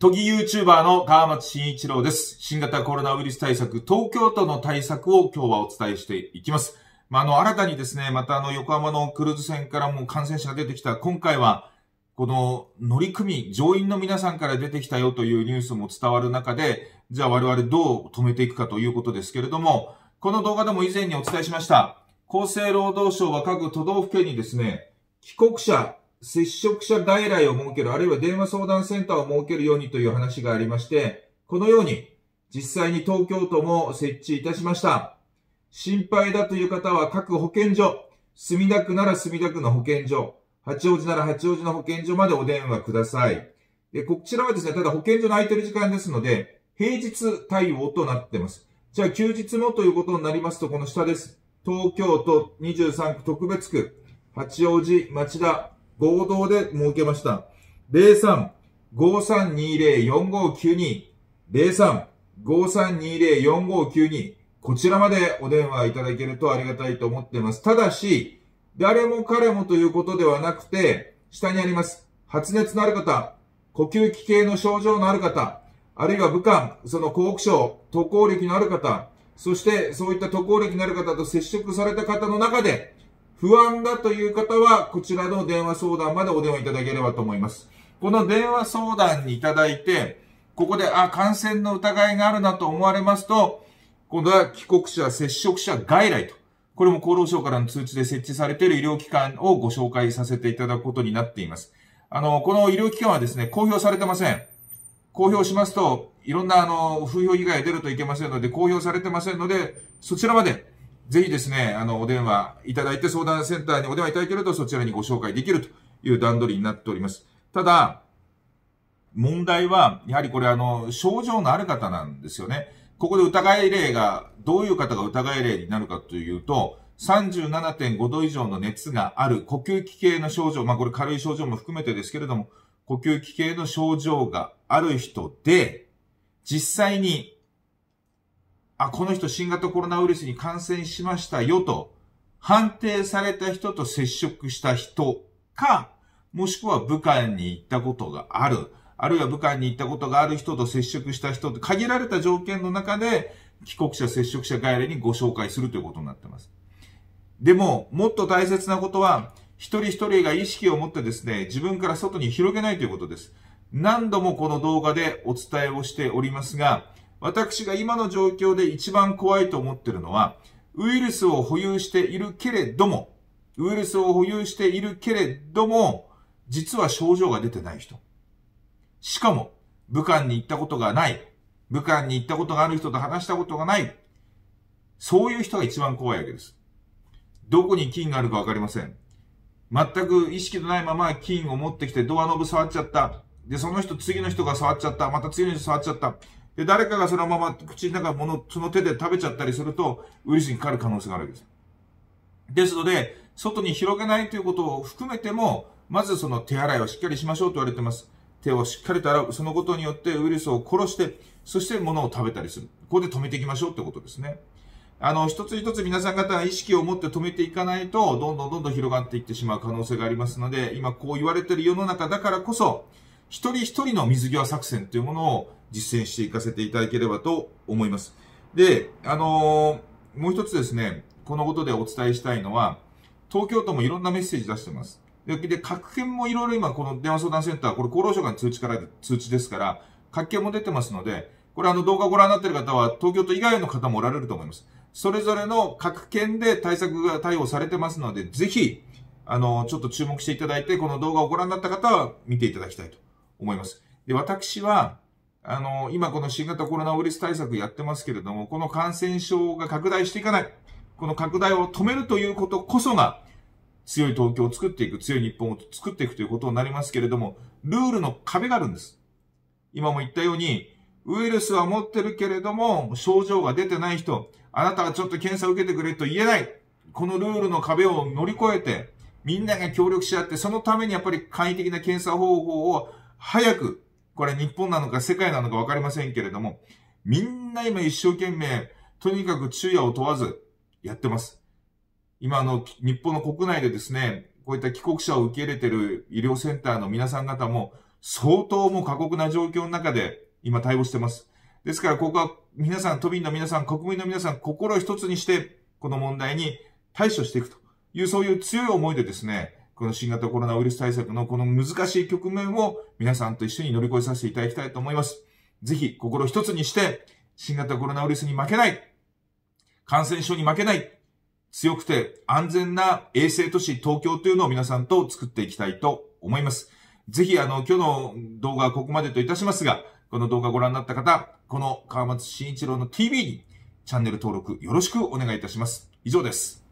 都議 YouTuber の川松慎一郎です。新型コロナウイルス対策、東京都の対策を今日はお伝えしていきます。まあ、あの、新たにですね、またあの、横浜のクルーズ船からも感染者が出てきた、今回は、この乗組、乗員の皆さんから出てきたよというニュースも伝わる中で、じゃあ我々どう止めていくかということですけれども、この動画でも以前にお伝えしました。厚生労働省は各都道府県にですね、帰国者接触者外来を設ける、あるいは電話相談センターを設けるようにという話がありまして、このように実際に東京都も設置いたしました。心配だという方は各保健所、墨田区なら墨田区の保健所、八王子なら八王子の保健所までお電話ください。で、こちらはですね、ただ保健所の空いてる時間ですので、平日対応となってます。じゃあ休日もということになりますと、この下です。東京都23区特別区、八王子、町田、合同で設けました。03-5320-4592、03-5320-4592、こちらまでお電話いただけるとありがたいと思っています。ただし、誰も彼もということではなくて、下にあります。発熱のある方、呼吸器系の症状のある方、あるいは武漢、その幸福症、渡航歴のある方、そしてそういった渡航歴のある方と接触された方の中で、不安だという方は、こちらの電話相談までお電話いただければと思います。この電話相談にいただいて、ここで、あ、感染の疑いがあるなと思われますと、今度は帰国者、接触者外来と。これも厚労省からの通知で設置されている医療機関をご紹介させていただくことになっています。あの、この医療機関はですね、公表されてません。公表しますと、いろんなあの、風評被害が出るといけませんので、公表されてませんので、そちらまでぜひですね、あの、お電話いただいて、相談センターにお電話いただけると、そちらにご紹介できるという段取りになっております。ただ、問題は、やはりこれあの、症状のある方なんですよね。ここで疑い例が、どういう方が疑い例になるかというと、37.5度以上の熱がある呼吸器系の症状、まあこれ軽い症状も含めてですけれども、呼吸器系の症状がある人で、実際にあ、この人新型コロナウイルスに感染しましたよと、判定された人と接触した人か、もしくは武漢に行ったことがある、あるいは武漢に行ったことがある人と接触した人って限られた条件の中で、帰国者接触者外来にご紹介するということになってます。でも、もっと大切なことは、一人一人が意識を持ってですね、自分から外に広げないということです。何度もこの動画でお伝えをしておりますが、私が今の状況で一番怖いと思ってるのは、ウイルスを保有しているけれども、ウイルスを保有しているけれども、実は症状が出てない人。しかも、武漢に行ったことがない。武漢に行ったことがある人と話したことがない。そういう人が一番怖いわけです。どこに菌があるかわかりません。全く意識のないまま菌を持ってきてドアノブ触っちゃった。で、その人、次の人が触っちゃった。また次の人触っちゃった。で、誰かがそのまま口の中もの、その手で食べちゃったりすると、ウイルスにかかる可能性があるわけです。ですので、外に広げないということを含めても、まずその手洗いをしっかりしましょうと言われてます。手をしっかりと洗う。そのことによってウイルスを殺して、そして物を食べたりする。ここで止めていきましょうってことですね。あの、一つ一つ皆さん方が意識を持って止めていかないと、どんどんどんどん広がっていってしまう可能性がありますので、今こう言われてる世の中だからこそ、一人一人の水際作戦というものを実践していかせていただければと思います。で、あのー、もう一つですね、このことでお伝えしたいのは、東京都もいろんなメッセージ出してます。で、で各県もいろいろ今この電話相談センター、これ厚労省から通知から、通知ですから、各県も出てますので、これあの動画をご覧になっている方は東京都以外の方もおられると思います。それぞれの各県で対策が対応されてますので、ぜひ、あの、ちょっと注目していただいて、この動画をご覧になった方は見ていただきたいと思います。で、私は、あの、今この新型コロナウイルス対策やってますけれども、この感染症が拡大していかない。この拡大を止めるということこそが、強い東京を作っていく、強い日本を作っていくということになりますけれども、ルールの壁があるんです。今も言ったように、ウイルスは持ってるけれども、症状が出てない人、あなたはちょっと検査を受けてくれと言えない。このルールの壁を乗り越えて、みんなが協力し合って、そのためにやっぱり簡易的な検査方法を早く、これ日本なのか世界なのかわかりませんけれども、みんな今一生懸命、とにかく昼夜を問わずやってます。今あの、日本の国内でですね、こういった帰国者を受け入れてる医療センターの皆さん方も、相当もう過酷な状況の中で今対応してます。ですからここは皆さん、都民の皆さん、国民の皆さん、心を一つにして、この問題に対処していくという、そういう強い思いでですね、この新型コロナウイルス対策のこの難しい局面を皆さんと一緒に乗り越えさせていただきたいと思います。ぜひ心一つにして、新型コロナウイルスに負けない、感染症に負けない、強くて安全な衛生都市東京というのを皆さんと作っていきたいと思います。ぜひあの、今日の動画はここまでといたしますが、この動画をご覧になった方、この川松慎一郎の TV にチャンネル登録よろしくお願いいたします。以上です。